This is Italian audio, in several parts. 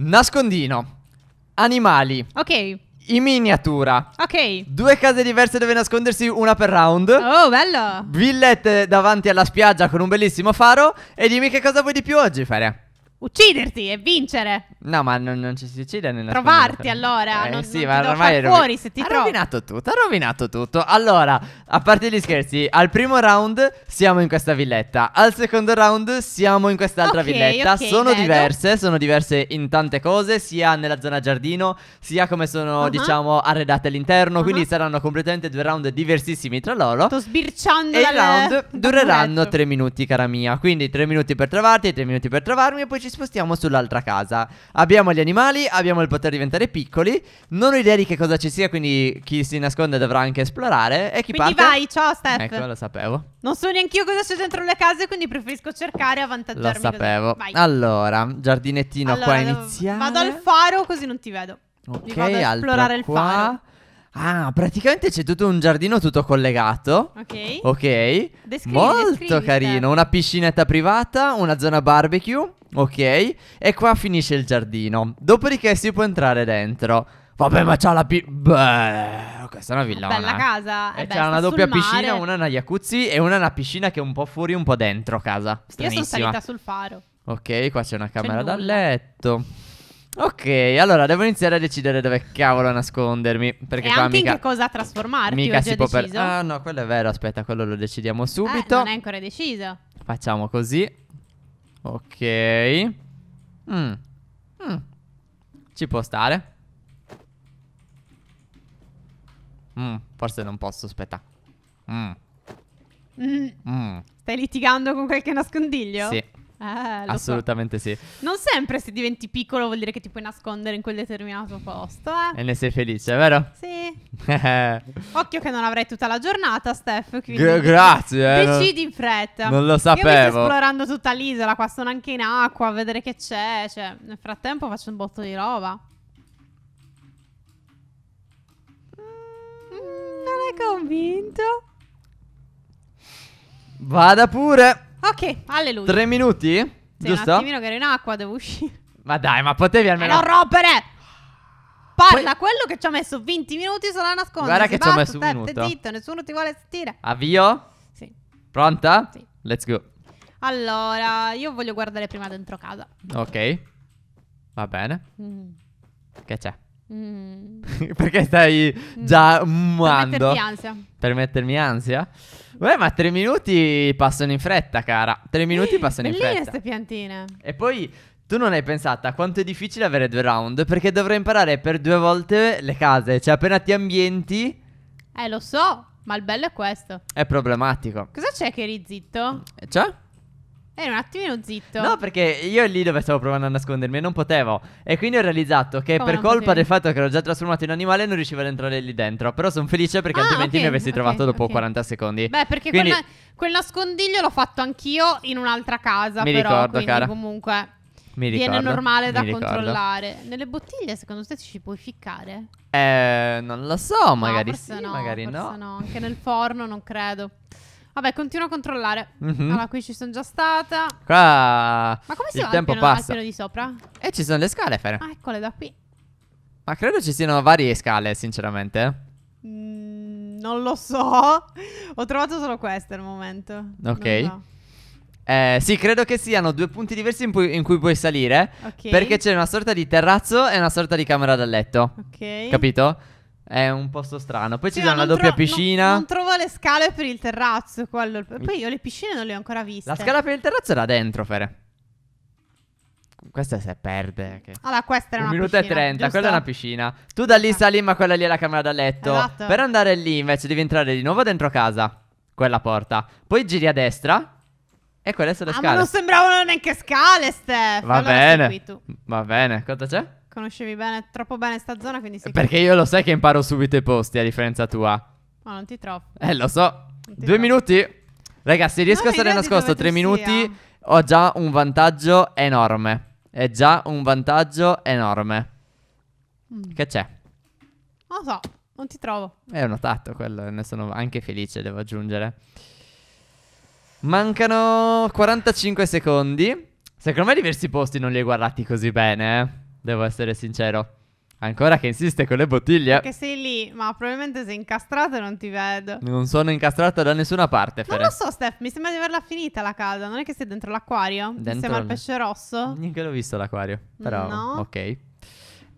Nascondino. Animali. Ok. In miniatura. Ok. Due case diverse dove nascondersi, una per round. Oh, bello. Villette davanti alla spiaggia con un bellissimo faro. E dimmi che cosa vuoi di più oggi, Feria ucciderti e vincere. No, ma non, non ci si uccide nella Trovarti scuola. allora. Eh, non, sì, non ma ormai far fuori se ti ha trovi. rovinato tutto, ha rovinato tutto. Allora, a parte gli scherzi, al primo round siamo in questa villetta. Al secondo round siamo in quest'altra okay, villetta. Okay, sono vedo. diverse, sono diverse in tante cose, sia nella zona giardino, sia come sono, uh -huh. diciamo, arredate all'interno. Uh -huh. Quindi saranno completamente due round diversissimi tra loro. Sto sbirciando. E i dalle... round dureranno tre minuti, cara mia. Quindi tre minuti per trovarti, tre minuti per trovarmi e poi ci spostiamo sull'altra casa. Abbiamo gli animali, abbiamo il poter diventare piccoli. Non ho idea di che cosa ci sia, quindi chi si nasconde dovrà anche esplorare. E chi quindi parte... vai, ciao Steph. Ecco, lo sapevo. Non so neanche io cosa c'è dentro le case, quindi preferisco cercare e avvantaggiarmi. Lo sapevo. Allora, giardinettino allora, qua iniziale. Vado al faro così non ti vedo. Ok, vado a esplorare qua. il faro. Ah, praticamente c'è tutto un giardino tutto collegato. Ok. Ok. Descrivi, Molto descrivi, carino. Una piscinetta privata, una zona barbecue. Ok. E qua finisce il giardino. Dopodiché si può entrare dentro. Vabbè, ma c'ha la pi... Beh, questa è una villa. Bella casa. E eh, eh c'ha una doppia piscina, una una jacuzzi e una una piscina che è un po' fuori, un po' dentro casa. Stranissima. Io sono salita sul faro. Ok, qua c'è una camera da letto. Ok, allora devo iniziare a decidere dove cavolo nascondermi. Perché e qua anche mica, in che cosa trasformarmi. Mica si può per... Ah, no, quello è vero. Aspetta, quello lo decidiamo eh, subito. Eh, non è ancora deciso. Facciamo così. Ok. Mm. Mm. Ci può stare. Mm, forse non posso, aspetta. Mm. Mm. Mm. Stai litigando con qualche nascondiglio? Sì. Eh, Assolutamente so. sì. Non sempre se diventi piccolo vuol dire che ti puoi nascondere in quel determinato posto, eh? E ne sei felice, vero? Sì. Occhio che non avrai tutta la giornata, Steph. Gra- grazie. Eh, decidi non... in fretta. Non lo sapevo. Io sto esplorando tutta l'isola, qua sono anche in acqua a vedere che c'è. Cioè, nel frattempo faccio un botto di roba. Mm, non è convinto? Vada pure. Ok, alleluia. Tre minuti? Sì, giusto? un attimino che ero in acqua, devo uscire. Ma dai, ma potevi eh, almeno... E non rompere! Parla, Poi... quello che ci ho messo 20 minuti solo a nascondere. Guarda che ci ho messo un minuto. zitto, nessuno ti vuole sentire. Avvio? Sì. Pronta? Sì. Let's go. Allora, io voglio guardare prima dentro casa. Ok. Va bene. Mm. Che c'è? Mm. Perché stai mm. già muando? Per mettermi ansia. Per mettermi ansia? Beh, ma tre minuti passano in fretta, cara. Tre minuti eh, passano in fretta. queste piantine. E poi tu non hai pensato a quanto è difficile avere due round? Perché dovrei imparare per due volte le case. Cioè, appena ti ambienti. Eh, lo so, ma il bello è questo. È problematico. Cosa c'è che eri zitto? C'è? Cioè? Eh, un attimino zitto. No, perché io lì dove stavo provando a nascondermi e non potevo. E quindi ho realizzato che Come per colpa potevi? del fatto che ero già trasformato in animale non riuscivo ad entrare lì dentro. Però sono felice perché Ah, altrimenti ok, mi avessi ok, trovato dopo ok. 40 secondi. Beh, perché Quindi- quel, quel nascondiglio l'ho fatto anch'io in un'altra casa, Mi però. ricordo, quindi cara. comunque Mi ricordo, viene ricordo, normale mi da ricordo. controllare. Nelle bottiglie, secondo te ci puoi ficcare? Eh, non lo so, magari no, forse sì, no, magari forse no. Anche nel forno non credo. Vabbè, continuo a controllare. Mm-hmm. Allora, qui ci sono già stata. Qua. Ma come si Il va tempo al piano, passa. al piano di sopra? E eh, ci sono le scale, Fer. Ah, eccole da qui. Ma credo ci siano varie scale, sinceramente. Mm, non lo so. Ho trovato solo queste al momento. Ok. So. Eh, sì, credo che siano due punti diversi in, pu in cui puoi salire. Ok. Perché c'è una sorta di terrazzo e una sorta di camera da letto. Ok. Capito? È un posto strano. Poi sì, ci sono la doppia tro- piscina. No, non trovo le scale per il terrazzo. Quello. Poi io le piscine non le ho ancora viste. La scala per il terrazzo era dentro, Fere. Questa se perde. Che... Allora, questa era un una minuto piscina. Minuto e 30, giusto? quella è una piscina. Tu da lì ah. sali, ma quella lì è la camera da letto. Esatto. Per andare lì, invece, devi entrare di nuovo dentro casa. Quella porta. Poi giri a destra. Ecco adesso le ah, scale. Ma non sembravano neanche scale, Steph. Va allora bene. Va bene. Cosa c'è? Conoscevi bene, troppo bene sta zona, quindi sì. Perché io lo sai che imparo subito i posti, a differenza tua. Ma non ti trovo. Eh, lo so. Due trovo. minuti. Ragazzi, se riesco a stare nascosto tre minuti. Sia. Ho già un vantaggio enorme. È già un vantaggio enorme. Mm. Che c'è? Non lo so, non ti trovo. È eh, ho notato quello, ne sono anche felice, devo aggiungere. Mancano 45 secondi. Secondo me diversi posti non li hai guardati così bene, eh? Devo essere sincero. Ancora che insiste con le bottiglie. Perché sei lì, ma probabilmente sei incastrato e non ti vedo. Non sono incastrato da nessuna parte. Fere. Non lo so, Steph. Mi sembra di averla finita la casa. Non è che sei dentro l'acquario? Dentro... Insieme al pesce rosso? Neanche l'ho visto l'acquario. Però, no. ok.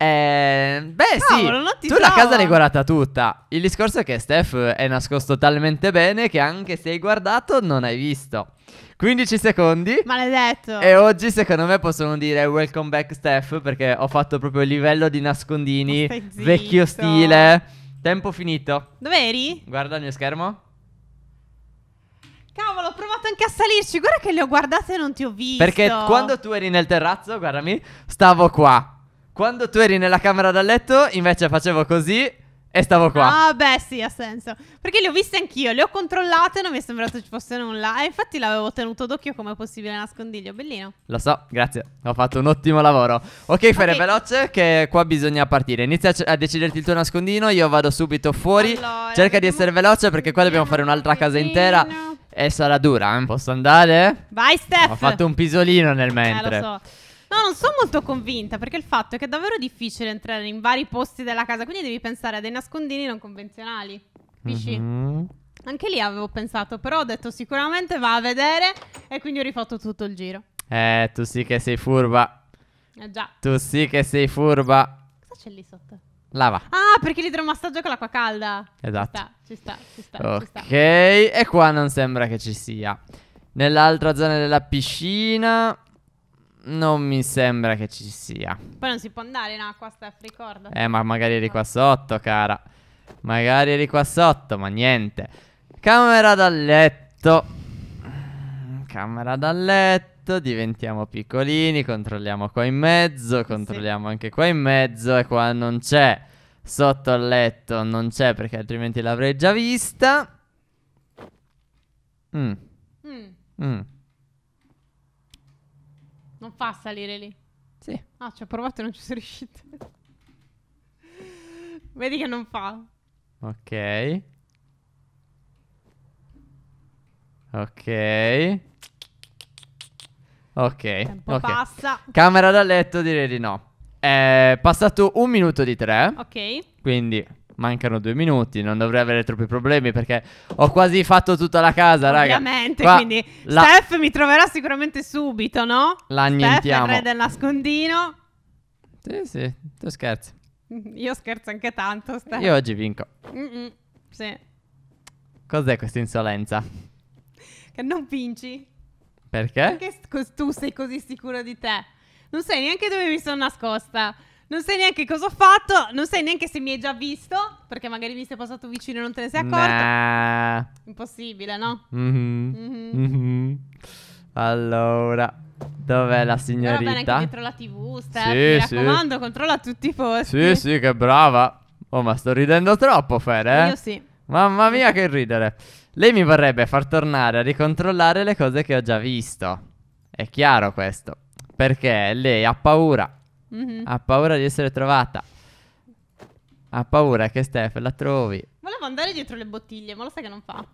Eh, beh, Cavolo, sì, tu trovo. la casa l'hai guardata tutta. Il discorso è che Steph è nascosto talmente bene che anche se hai guardato non hai visto. 15 secondi. Maledetto. E oggi secondo me possono dire welcome back Steph perché ho fatto proprio il livello di nascondini vecchio stile. Tempo finito. Dove eri? Guarda il mio schermo. Cavolo, ho provato anche a salirci. Guarda che le ho guardate e non ti ho visto. Perché quando tu eri nel terrazzo, guardami, stavo qua. Quando tu eri nella camera da letto, invece facevo così e stavo qua. Ah, beh, sì, ha senso. Perché le ho viste anch'io, le ho controllate, non mi è sembrato ci fosse nulla. E infatti l'avevo tenuto d'occhio come possibile nascondiglio. Bellino. Lo so, grazie. Ho fatto un ottimo lavoro. Ok, Fere, okay. veloce, che qua bisogna partire. Inizia a deciderti il tuo nascondino. Io vado subito fuori. Allora, Cerca di essere veloce perché qua dobbiamo fare un'altra casa intera. E sarà dura, eh? Posso andare? Vai, Steph. Ho fatto un pisolino nel mentre. Eh, lo so. No, non sono molto convinta perché il fatto è che è davvero difficile entrare in vari posti della casa, quindi devi pensare a dei nascondini non convenzionali. Capisci? Mm-hmm. Anche lì avevo pensato, però ho detto sicuramente va a vedere e quindi ho rifatto tutto il giro. Eh, tu sì che sei furba. Eh già. Tu sì che sei furba. Cosa c'è lì sotto? Lava. Ah, perché l'idromassaggio con l'acqua calda. Esatto. Ci sta, ci sta, ci sta. Ok, ci sta. e qua non sembra che ci sia. Nell'altra zona della piscina non mi sembra che ci sia. Poi non si può andare in acqua, Steph, ricordo. Eh, ma magari eri qua sotto, cara. Magari eri qua sotto, ma niente. Camera da letto. Camera da letto. Diventiamo piccolini. Controlliamo qua in mezzo. Controlliamo sì. anche qua in mezzo. E qua non c'è. Sotto al letto non c'è perché altrimenti l'avrei già vista. Mm. Mm. Mm. Non fa salire lì. Sì. Ah, ci ho provato e non ci sono riuscito. Vedi che non fa. Ok. Ok. Ok. Tempo okay. passa. Camera da letto direi di no. Eh, è passato un minuto di tre. Ok. Quindi mancano due minuti, non dovrei avere troppi problemi perché ho quasi fatto tutta la casa, raga. Ovviamente, Qua quindi la... Steph mi troverà sicuramente subito, no? L'annientiamo. Steph è il re del nascondino. Sì, sì, tu scherzi. Io scherzo anche tanto, Steph. Io oggi vinco. Mm -mm, sì. Cos'è questa insolenza? Che non vinci. Perché? Perché tu sei così sicuro di te. Non sai neanche dove mi sono nascosta non sai neanche cosa ho fatto, non sai neanche se mi hai già visto, perché magari mi sei passato vicino e non te ne sei accorto. Nah. Impossibile, no? Mm-hmm. Mm-hmm. Mm-hmm. Allora, dov'è la signorita? Va bene anche dietro la TV, Steph, sì, mi sì. raccomando, controlla tutti i posti. Sì, sì, che brava. Oh, ma sto ridendo troppo, Fer, eh? Io sì. Mamma mia che ridere. Lei mi vorrebbe far tornare a ricontrollare le cose che ho già visto. È chiaro questo. Perché lei ha paura Mm-hmm. Ha paura di essere trovata. Ha paura che Steph la trovi. Volevo andare dietro le bottiglie, ma lo sai che non fa.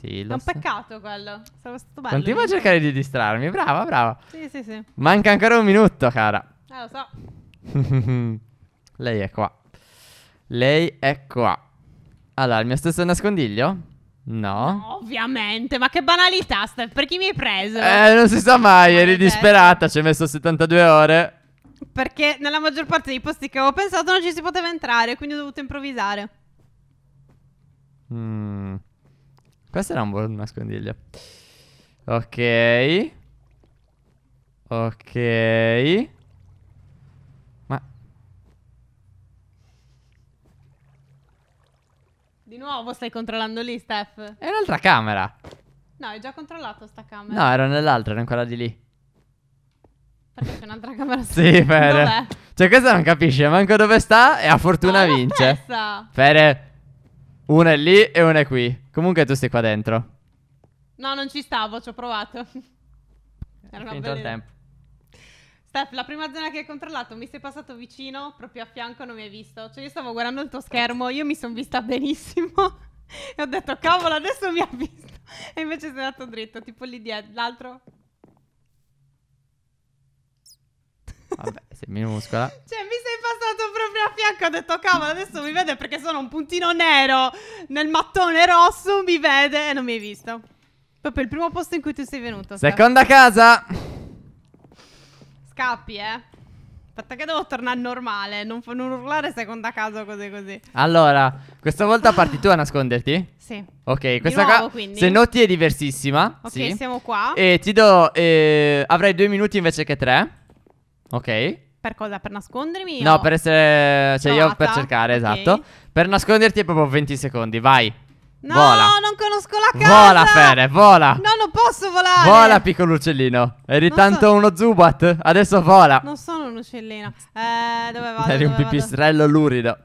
Sì, lo È un so. peccato quello. Sarebbe stato bello. Continua a cercare di distrarmi. Brava, brava. Sì, sì, sì. Manca ancora un minuto, cara. Eh, lo so. Lei è qua. Lei è qua. Allora, il mio stesso nascondiglio? No. no. Ovviamente, ma che banalità, Steph, per chi mi hai preso? Eh, non si sa mai, eri disperata, ci hai messo 72 ore. Perché nella maggior parte dei posti che avevo pensato non ci si poteva entrare, quindi ho dovuto improvvisare. Mm. Questo era un buon nascondiglio. Ok. Ok. Ma... Di nuovo stai controllando lì, Steph? È un'altra camera. No, hai già controllato sta camera. No, era nell'altra, era in quella di lì. Perché c'è un'altra camera Sì, Fere. Cioè, questa non capisce manco dove sta e a fortuna Ma vince. Stessa. una è lì e una è qui. Comunque tu stai qua dentro. No, non ci stavo, ci ho provato. Era Finito bella... il tempo. Steph, la prima zona che hai controllato mi sei passato vicino, proprio a fianco, non mi hai visto. Cioè, io stavo guardando il tuo schermo, io mi sono vista benissimo. e ho detto, cavolo, adesso mi ha visto. E invece sei andato dritto, tipo lì dietro, l'altro Vabbè, sei minuscola. Cioè, mi sei passato proprio a fianco. Ho detto, cavolo, adesso mi vede perché sono un puntino nero nel mattone rosso. Mi vede e non mi hai visto. Proprio il primo posto in cui tu sei venuto. Seconda sta. casa. Scappi, eh. Aspetta che devo tornare normale, non, non urlare seconda casa così così. Allora, questa volta parti tu a nasconderti? Sì. Ok, questa casa se noti è diversissima. Ok, sì. siamo qua. E ti do... Eh, avrai due minuti invece che tre. Ok. Per cosa? Per nascondermi? No, o- per essere. Cioè, io per cercare, Ok. esatto. Per nasconderti è proprio 20 secondi, vai. No, Vola. non conosco la casa. Vola, Fere, vola. No, non posso volare. Vola, piccolo uccellino. Eri Non tanto so- uno Zubat. Adesso vola. Non sono un uccellino. Eh, dove vado? Eri un dove vado? pipistrello lurido.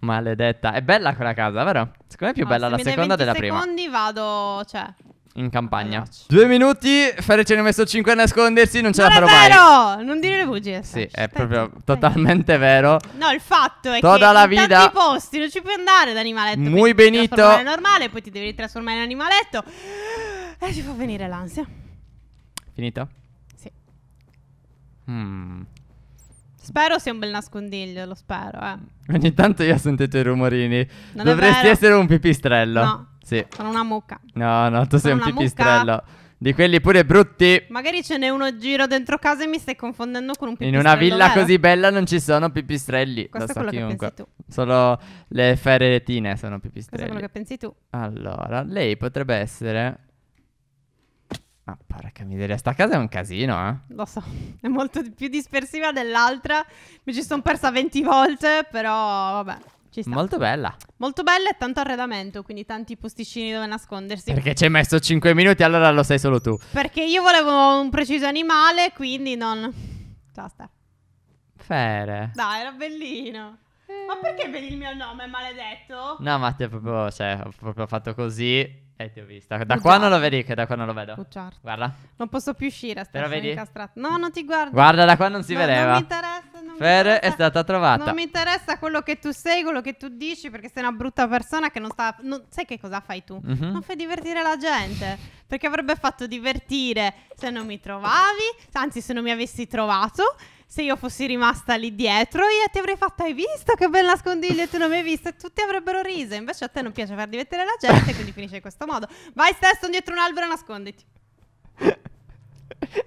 Maledetta. È bella quella casa, vero? Secondo me è più ah, bella se la mi dai seconda della 20 prima. secondi vado, cioè, in campagna. Due minuti, Ferre ce ne ha messo 5 a nascondersi, non ce non la farò mai. Ma è No, non dire le bugie. Sì, è Aspetta, proprio dai. totalmente vero. No, il fatto è Toda che la vita. in tanti posti non ci puoi andare da animaletto. Muy benito. È normale, poi ti devi trasformare in animaletto. E ci fa venire l'ansia. Finito? Sì. Mm. Spero sia un bel nascondiglio, lo spero, eh. Ogni tanto io ho sentito i rumorini. Non Dovresti essere un pipistrello. No. Sì. Sono una mucca. No, no, tu sei un pipistrello. Mucca. Di quelli pure brutti. Magari ce n'è uno giro dentro casa e mi stai confondendo con un pipistrello. In una villa vero? così bella non ci sono pipistrelli. Questo Lo è so quello chiunque. che pensi tu. Solo le ferretine sono pipistrelli. Questo è quello che pensi tu. Allora, lei potrebbe essere. Ah, porca miseria, sta casa è un casino, eh. Lo so, è molto più dispersiva dell'altra. Mi ci sono persa 20 volte, però vabbè. Ci sta. Molto bella. Molto bella e tanto arredamento, quindi tanti posticini dove nascondersi. Perché ci hai messo 5 minuti, allora lo sai solo tu. Perché io volevo un preciso animale, quindi non... Basta. Fere. Dai, era bellino. Ma perché il mio nome maledetto? No, ma ti proprio, cioè, ho proprio fatto così eh, ti ho vista. Da qua non lo vedi che da qua non lo vedo. Bugiardo. Guarda. Non posso più uscire, aspetta. vedi? incastrato. No, non ti guardo. Guarda, da qua non si no, vedeva. Non mi interessa. Non Fer mi interessa. è stata trovata. Non mi interessa quello che tu sei, quello che tu dici, perché sei una brutta persona che non sta... Non... Sai che cosa fai tu? Mm-hmm. Non fai divertire la gente. Perché avrebbe fatto divertire se non mi trovavi, anzi se non mi avessi trovato se io fossi rimasta lì dietro, io ti avrei fatto, hai visto che bel nascondiglio, e tu non mi hai visto, e tutti avrebbero riso. Invece a te non piace far divertire la gente, quindi finisce in questo modo. Vai stesso dietro un albero e nasconditi.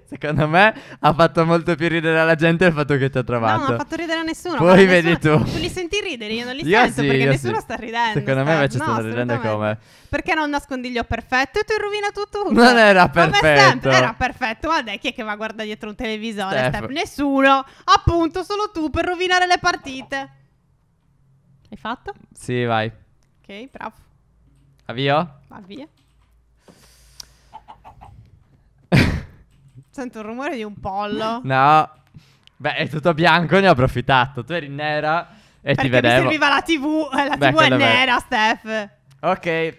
Secondo me ha fatto molto più ridere alla gente il fatto che ti ha trovato. No, non ha fatto ridere a nessuno. Poi vedi nessuno... tu. Non li senti ridere, io non li io sento sì, perché nessuno sì. sta ridendo. Secondo sta... me invece no, stanno ridendo come. Perché un nascondiglio perfetto e tu rovina tutto. Non cioè, era perfetto. Come Era perfetto, ma dai, chi è che va a guardare dietro un televisore? Steph. Steph. Nessuno. Appunto, solo tu per rovinare le partite. Hai fatto? Sì, vai. Ok, bravo. Avvio? Avvia. Sento il rumore di un pollo. No. Beh, è tutto bianco, ne ho approfittato. Tu eri nera e Perché ti vedevo. mi serviva la TV. Eh, la Beh, TV è nera, beh. Steph. Ok.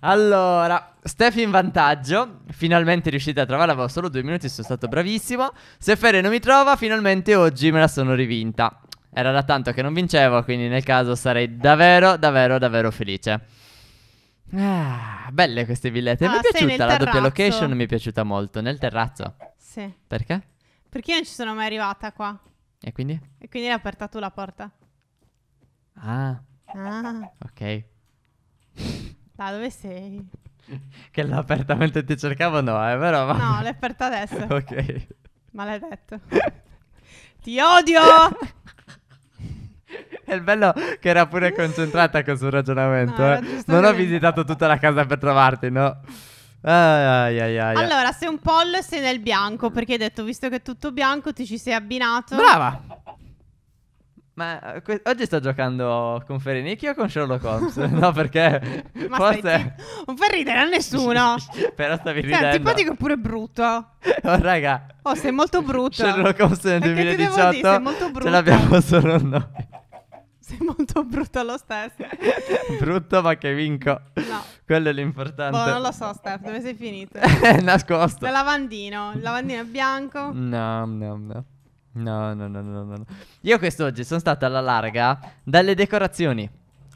Allora, Steph in vantaggio. Finalmente riuscite a trovarla. Avevo solo due minuti, sono stato bravissimo. Se Ferre non mi trova, finalmente oggi me la sono rivinta. Era da tanto che non vincevo, quindi nel caso sarei davvero, davvero, davvero felice. Ah, belle queste villette. Ah, mi è piaciuta la doppia location, mi è piaciuta molto. Nel terrazzo. Sì. Perché? Perché io non ci sono mai arrivata qua. E quindi? E quindi l'hai aperta tu la porta. Ah. Ah. Ok. Da dove sei? che l'ho aperta mentre ti cercavo, no, è vero? Ma... No, l'hai aperta adesso. ok. Maledetto. ti odio! È il bello che era pure concentrata con suo ragionamento. No, eh. Non ho visitato tutta la casa per trovarti, no? Ai, ai, ai, allora, sei un poll sei nel bianco, perché hai detto, visto che è tutto bianco, ti ci sei abbinato. Brava! Ma eh, que- oggi sto giocando con Ferenicchi o con Sherlock Holmes? no, perché Ma forse... non far ridere a nessuno. Però stavi cioè, ridendo. Senti, poi dico pure brutto. Oh, raga. Oh, sei molto brutto. Sherlock Holmes nel 2018. Dire, sei molto brutto. Ce l'abbiamo solo noi sei molto brutto lo stesso. brutto ma che vinco. No. Quello è l'importante. Boh, non lo so Steph, dove sei finito? nascosto. Il lavandino, il lavandino è bianco. No, no, no. No, no, no, no, no. Io quest'oggi sono stato alla larga dalle decorazioni.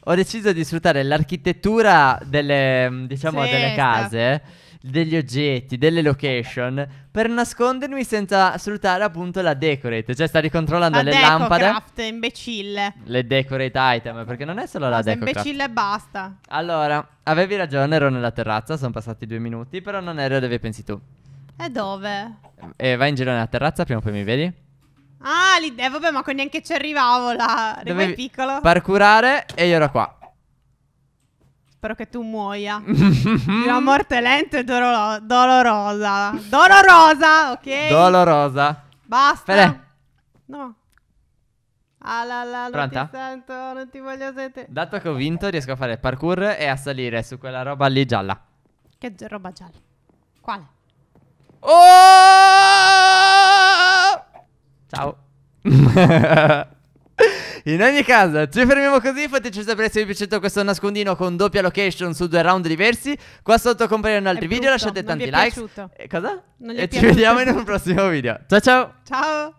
Ho deciso di sfruttare l'architettura delle, diciamo, sì, delle case. Steph degli oggetti, delle location per nascondermi senza sfruttare appunto la decorate, cioè stai ricontrollando la le lampade. La decorate, imbecille. Le decorate item, perché non è solo la decorate. imbecille e basta. Allora, avevi ragione, ero nella terrazza, sono passati due minuti, però non ero dove pensi tu. E dove? E eh, vai in giro nella terrazza, prima o poi mi vedi? Ah, lì, eh, vabbè, ma con neanche ci arrivavo là, rimani piccolo. Parcurare e io ero qua. Spero che tu muoia. Di una morte lenta e doloro- dolorosa. Dolorosa, ok? Dolorosa. Basta. Fede. No. Ah la la, non Pronta? ti sento, non ti voglio sentire. Dato che ho vinto, riesco a fare parkour e a salire su quella roba lì gialla. Che gi- roba gialla? Quale? Oh! Ciao. In ogni caso, ci fermiamo così. Fateci sapere se vi è piaciuto questo nascondino con doppia location su due round diversi. Qua sotto compariranno altri video. Lasciate tanti like. Eh, cosa? E ci vediamo in un prossimo video. Ciao ciao. Ciao.